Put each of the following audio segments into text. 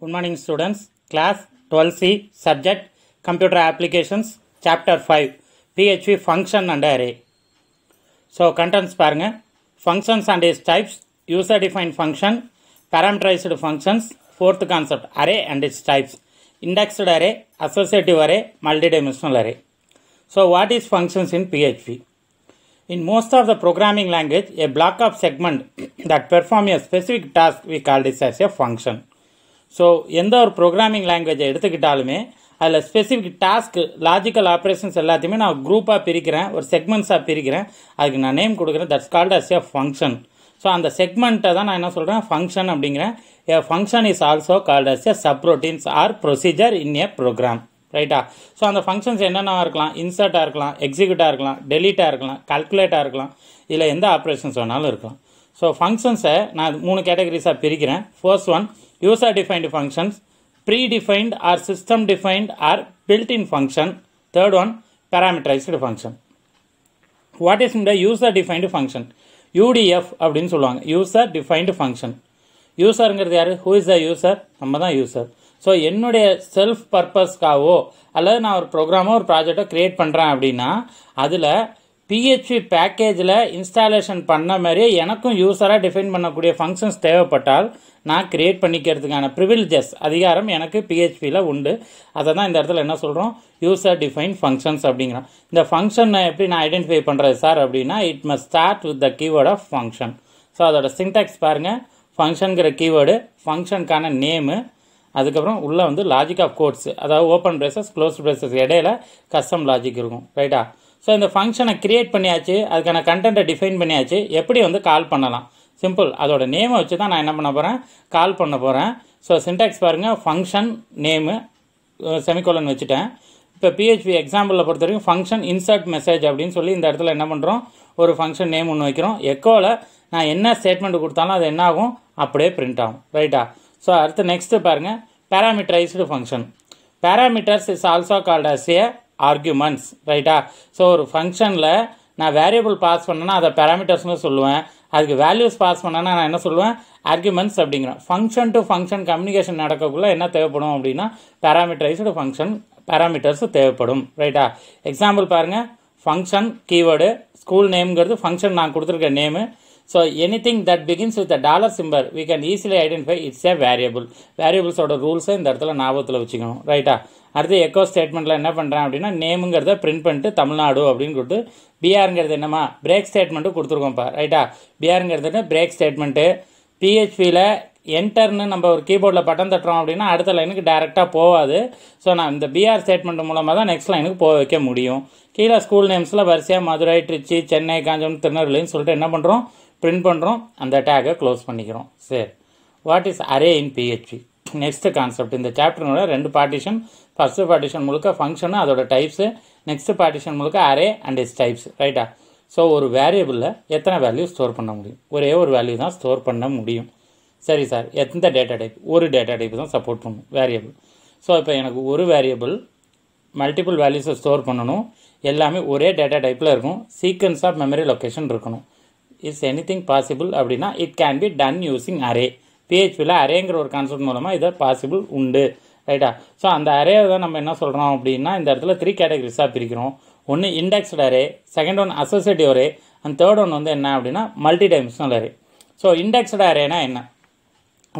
Good morning students. Class 12C subject Computer Applications Chapter 5 PHP Function and Array. So contents பாருங்க Functions and its types User defined function Parameterized functions Fourth concept Array and its types Indexed array Associative array Multidimensional array. So what is functions in PHP? In most of the programming language, a block of segment that perform a specific task we call this as a function. So எந்த ஒரு programming லாங்குவேஜை எடுத்துக்கிட்டாலுமே அதில் specific task logical operations எல்லாத்தையுமே நான் குரூப்பாக பிரிக்கிறேன் ஒரு செக்மெண்ட்ஸாக பிரிக்கிறேன் அதுக்கு நான் நேம் கொடுக்குறேன் that's called as a function so அந்த செக்மெண்ட்டை தான் நான் என்ன சொல்கிறேன் ஃபங்க்ஷன் அப்படிங்கிறேன் a function is also called as a routines or procedure in a program ரைட்டா ஸோ அந்த ஃபங்க்ஷன்ஸ் என்னென்ன இருக்கலாம் இன்சர்ட்டாக இருக்கலாம் எக்ஸிக்யூட்டாக இருக்கலாம் டெலீட்டாக இருக்கலாம் கல்குலேட்டாக இருக்கலாம் இதில் எந்த ஆப்ரேஷன்ஸ் வேணாலும் இருக்கலாம் ஸோ ஃபங்க்ஷன்ஸை நான் மூணு கேட்டகரிஸாக பிரிக்கிறேன் first one user-defined functions, predefined or system-defined or built-in function. Third one, parameterized function. What is the user-defined function? udf அப்படினு சொல்லுவாங்க user defined function யூசருங்கிறது யாரு ஹூ இஸ் த யூசர் நம்ம தான் யூசர் ஸோ என்னுடைய செல்ஃப் பர்பஸ்க்காவோ அல்லது நான் ஒரு ப்ரோக்ராமோ ஒரு ப்ராஜெக்டோ க்ரியேட் பண்ணுறேன் அப்படின்னா அதில் பிஹெச்பி பேக்கேஜில் இன்ஸ்டாலேஷன் பண்ண மாதிரியே எனக்கும் யூஸராக டிஃபைன் பண்ணக்கூடிய ஃபங்க்ஷன்ஸ் தேவைப்பட்டால் நான் க்ரியேட் பண்ணிக்கிறதுக்கான ப்ரிவில்ஜஸ் அதிகாரம் எனக்கு பிஹெச்பியில் உண்டு அதை தான் இந்த இடத்துல என்ன சொல்கிறோம் யூஸர் டிஃபைன் ஃபங்க்ஷன்ஸ் அப்படிங்கிறோம் இந்த ஃபங்க்ஷனை எப்படி நான் ஐடென்டிஃபை பண்ணுறது சார் அப்படின்னா it must start with the keyword of function so அதோட சிண்டாக்ஸ் பாருங்கள் ஃபங்க்ஷனுங்கிற கீவேர்டு ஃபங்க்ஷனுக்கான நேமு அதுக்கப்புறம் உள்ளே வந்து லாஜிக் ஆஃப் கோட்ஸ் அதாவது ஓப்பன் ப்ரேசஸ் க்ளோஸ் ப்ரேசஸ் இடையில கஸ்டம் லாஜிக் இருக்கும் ரைட்டா ஸோ இந்த ஃபங்க்ஷனை க்ரியேட் பண்ணியாச்சு அதுக்கான கண்டென்ட்டை டிஃபைன் பண்ணியாச்சு எப்படி வந்து கால் பண்ணலாம் சிம்பிள் அதோட நேமை வச்சு தான் நான் என்ன பண்ண போகிறேன் கால் பண்ண போகிறேன் ஸோ சின்டாக்ஸ் பாருங்கள் ஃபங்க்ஷன் நேமு செமிகோலன் வச்சுட்டேன் இப்போ பிஹெச்பி எக்ஸாம்பிளில் பொறுத்த வரைக்கும் ஃபங்க்ஷன் இன்சர்ட் மெசேஜ் அப்படின்னு சொல்லி இந்த இடத்துல என்ன பண்ணுறோம் ஒரு ஃபங்க்ஷன் நேம் ஒன்று வைக்கிறோம் எக்கோவில் நான் என்ன ஸ்டேட்மெண்ட் கொடுத்தாலும் அது என்ன ஆகும் அப்படியே பிரிண்ட் ஆகும் ரைட்டா ஸோ அடுத்து நெக்ஸ்ட்டு பாருங்கள் parameterized function parameters is also called as a arguments ரைட்டா ஸோ ஒரு ஃபங்க்ஷனில் நான் வேரியபிள் பாஸ் பண்ணேன்னா அதை பேராமீட்டர்ஸ்னு சொல்லுவேன் அதுக்கு வேல்யூஸ் பாஸ் பண்ணேன்னா நான் என்ன சொல்லுவேன் ஆர்குமெண்ட்ஸ் அப்படிங்கிறேன் ஃபங்க்ஷன் டு ஃபங்க்ஷன் கம்யூனிகேஷன் நடக்கக்குள்ளே என்ன தேவைப்படும் அப்படின்னா பேராமீட்டரைஸ்டு ஃபங்க்ஷன் பேராமீட்டர்ஸ் தேவைப்படும் ரைட்டா எக்ஸாம்பிள் பாருங்கள் ஃபங்க்ஷன் கீவேர்டு ஸ்கூல் நேம்ங்கிறது ஃபங்க்ஷன் நான் கொடுத்துருக்க name so any thing that begins with the dollar symbol we can easily identify it's a variable வேரியபிள்ஸோட ரூல்ஸை இந்த இடத்துல ஞாபகத்தில் வச்சுக்கணும் ரைட்டா அடுத்து எக்கோ ஸ்டேட்மெண்ட்டில் என்ன பண்ணுறேன் அப்படின்னா நேமுங்கிறத பிரிண்ட் பண்ணிட்டு தமிழ்நாடு அப்படின்னு கொடுத்து பிஆருங்கிறது என்னமா பிரேக் ஸ்டேட்மெண்ட்டு கொடுத்துருக்கோம்ப்பா ரைட்டா பிஆருங்கிறது பிரேக் ஸ்டேட்மெண்ட்டு பிஹெச்பியில் என்டர்னு நம்ம ஒரு கீபோர்டில் பட்டன் தட்டுறோம் அப்படின்னா அடுத்த லைனுக்கு டேரெக்டாக போகாது ஸோ நான் இந்த பிஆர் ஸ்டேட்மெண்ட் மூலமாக தான் நெக்ஸ்ட் லைனுக்கு போக வைக்க முடியும் கீழே ஸ்கூல் நேம்ஸில் வரிசையாக மதுரை திருச்சி சென்னை காஞ்சம் திருநெல்வேலின்னு சொல்லிட்டு என்ன பண்ணுறோம் பிரிண்ட் பண்ணுறோம் அந்த டேகை க்ளோஸ் பண்ணிக்கிறோம் சரி what is array in PHP next concept இந்த சாப்டர்னோட ரெண்டு பார்ட்டிஷன் ஃபர்ஸ்ட் பார்ட்டிஷன் முழுக்க ஃபங்க்ஷனு அதோட டைப்ஸு நெக்ஸ்ட் பார்ட்டிஷன் முழுக்க அரே அண்ட் இஸ் டைப்ஸ் ரைட்டா ஸோ ஒரு வேரியபிளில் எத்தனை வேல்யூ ஸ்டோர் பண்ண முடியும் ஒரே ஒரு வேல்யூ தான் ஸ்டோர் பண்ண முடியும் சரி சார் எந்த டேட்டா டைப் ஒரு டேட்டா டைப் தான் சப்போர்ட் பண்ணும் வேரியபிள் ஸோ இப்போ எனக்கு ஒரு வேரியபிள் மல்டிபிள் வேல்யூஸை ஸ்டோர் பண்ணணும் எல்லாமே ஒரே டேட்டா டைப்பில் இருக்கும் சீக்வன்ஸ் ஆஃப் மெமரி லொக்கேஷன் இருக்கணும் இஸ் எனி திங் பாசிபிள் அப்படின்னா it can be done using array பிஹெச்பியில் அரேங்கிற ஒரு கான்செப்ட் மூலமாக இதை பாசிபிள் உண்டு ரைட்டா ஸோ அந்த அரேவை தான் நம்ம என்ன சொல்கிறோம் அப்படின்னா இந்த இடத்துல த்ரீ கேட்டகரிஸாக பிரிக்கிறோம் ஒன்று indexed array second one associative array and third one வந்து என்ன அப்படின்னா multi dimensional array so indexed அரேனா என்ன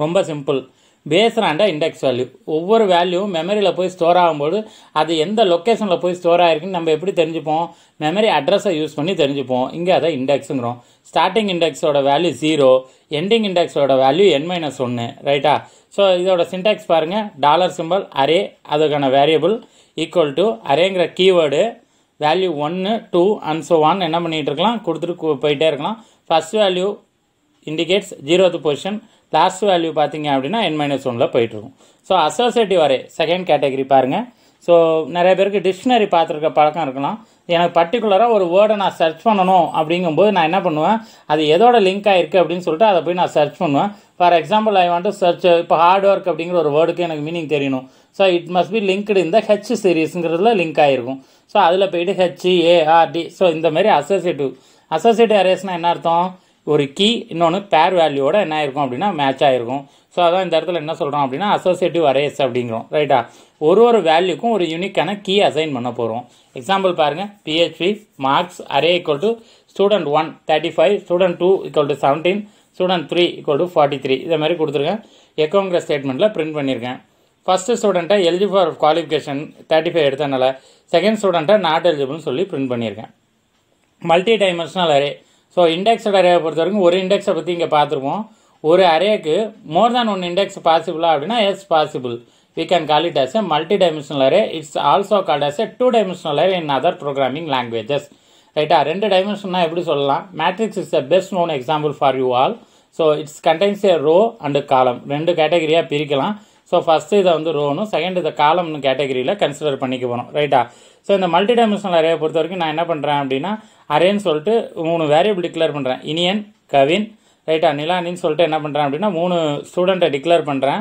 ரொம்ப சிம்பிள் பேஸ்டாண்ட இண்டெக்ஸ் வேல்யூ ஒவ்வொரு வேல்யூவும் மெமரியில் போய் ஸ்டோர் ஆகும்போது அது எந்த லொக்கேஷனில் போய் ஸ்டோர் ஆகிருக்குன்னு நம்ம எப்படி தெரிஞ்சுப்போம் மெமரி அட்ரஸை யூஸ் பண்ணி தெரிஞ்சுப்போம் இங்கே அதை இண்டெக்ஸுங்கிறோம் ஸ்டார்டிங் இண்டெக்ஸோட வேல்யூ ஜீரோ எண்டிங் இண்டெக்ஸோட வேல்யூ என் மைனஸ் ஒன்று ரைட்டா ஸோ இதோட சின்டெக்ஸ் பாருங்கள் டாலர் சிம்பிள் அரே அதுக்கான வேரியபிள் ஈக்குவல் டு அரேங்கிற கீவேர்டு வேல்யூ ஒன்று டூ அண்ட் ஸோ ஒன் என்ன பண்ணிகிட்டு இருக்கலாம் கொடுத்துட்டு போயிட்டே இருக்கலாம் first value indicates zero position last value பார்த்தீங்க அப்படின்னா என் மைனஸ் ஒனில் போயிட்டுருக்கும் ஸோ அசோசியேட்டிவ் வரை செகண்ட் கேட்டகரி பாருங்கள் ஸோ நிறைய பேருக்கு டிக்ஷனரி பார்த்துருக்க பழக்கம் இருக்கலாம் எனக்கு பர்டிகுலராக ஒரு வேர்டை நான் சர்ச் பண்ணணும் அப்படிங்கும்போது நான் என்ன பண்ணுவேன் அது எதோட லிங்க் ஆகிருக்கு அப்படின்னு சொல்லிட்டு அதை போய் நான் சர்ச் பண்ணுவேன் for example I want search இப்போ ஹார்ட் ஒர்க் அப்படிங்கிற ஒரு வேர்டுக்கு எனக்கு மீனிங் தெரியணும் so it must be linked இந்த ஹெச் சீரீஸுங்கிறதுல லிங்க் ஆகிருக்கும் ஸோ அதில் போயிட்டு ஹெச்இ ஏஆர்டி ஸோ இந்த மாதிரி அசோசியேட்டிவ் அசோசியேட்டிவ் அரேஸ்னால் என்ன அர்த்தம் ஒரு கீ இன்னொன்று பேர் வேல்யூவோட என்ன ஆயிருக்கும் அப்படின்னா மேட்ச் ஆகிருக்கும் ஸோ அதான் இந்த இடத்துல என்ன சொல்கிறோம் அப்படின்னா அசோசியேட்டிவ் அரேஸ் அப்படிங்கிறோம் ரைட்டா ஒரு ஒரு வேல்யூக்கும் ஒரு யூனிக்கான கீ அசைன் பண்ண போகிறோம் எக்ஸாம்பிள் பாருங்கள் PHP marks array equal to student one thirty five student two equal to seventeen student three equal to forty three இதை மாதிரி கொடுத்துருக்கேன் எக்கோங்கிற ஸ்டேட்மெண்ட்டில் பிரிண்ட் பண்ணியிருக்கேன் ஃபஸ்ட்டு ஸ்டூடெண்ட்டை eligible for qualification thirty five எடுத்தனால செகண்ட் ஸ்டூடெண்ட்டை நாட் எலிஜிபிள்னு சொல்லி பிரிண்ட் பண்ணியிருக்கேன் multi dimensional array so indexed அரேவை பொறுத்த வரைக்கும் ஒரு இண்டெக்ஸை பற்றி இங்கே பார்த்துருவோம் ஒரு அரேக்கு மோர் தேன் ஒன் இண்டெக்ஸ் பாசிபிளா அப்படின்னா yes possible we can call it as a multi dimensional array it's also called as a two dimensional array in other programming languages ரைட்டா ரெண்டு டைமென்ஷன்னா எப்படி சொல்லலாம் matrix is the best known example for you all so it's contains a row and column ரெண்டு கேட்டகரியாக பிரிக்கலாம் so first இதை வந்து ரோனு second இதை காலம்னு கேட்டகரியில் கன்சிடர் பண்ணிக்க போகிறோம் ரைட்டா ஸோ இந்த மல்டி டைமென்ஷனல் அரையை பொறுத்த வரைக்கும் நான் என்ன பண்ணுறேன் அப்படின்னா அரேன்னு சொல்லிட்டு மூணு வேரியபிள் டிக்ளேர் பண்ணுறேன் இனியன் கவின் ரைட்டா நிலானின்னு சொல்லிட்டு என்ன பண்ணுறேன் அப்படின்னா மூணு ஸ்டூடெண்ட்டை டிக்ளேர் பண்ணுறேன்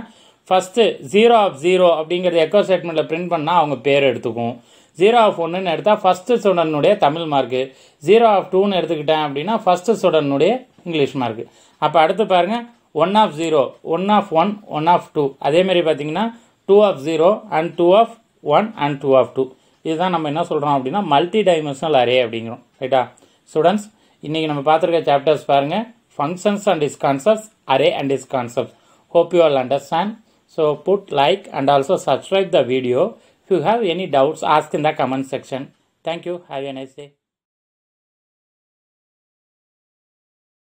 ஃபஸ்ட்டு ஜீரோ ஆஃப் ஜீரோ அப்படிங்கிறது எக்கோ ஸ்டேட்மெண்ட்டில் பிரிண்ட் பண்ணால் அவங்க பேர் எடுத்துக்கும் ஜீரோ ஆஃப் ஒன்றுன்னு எடுத்தால் ஃபஸ்ட்டு ஸ்டூடெண்ட்னுடைய தமிழ் மார்க்கு ஜீரோ ஆஃப் டூன்னு எடுத்துக்கிட்டேன் அப்படின்னா ஃபஸ்ட்டு ஸ்டூடெண்ட்னுடைய இங்கிலீஷ் மார்க்கு அப்போ அடுத்து பாருங்கள் one of zero one of one one of two அதேமாரி பார்த்தீங்கன்னா two of zero and two of one and two of two இதுதான் நம்ம என்ன சொல்கிறோம் அப்படின்னா மல்டி டைமென்ஷனல் அரே அப்படிங்கிறோம் ரைட்டா ஸ்டூடெண்ட்ஸ் இன்றைக்கி நம்ம பார்த்துருக்க சாப்டர்ஸ் பாருங்கள் functions and is concepts array and is concepts hope you all understand so put like and also subscribe the video if you have any doubts ask in comment section thank you have an I say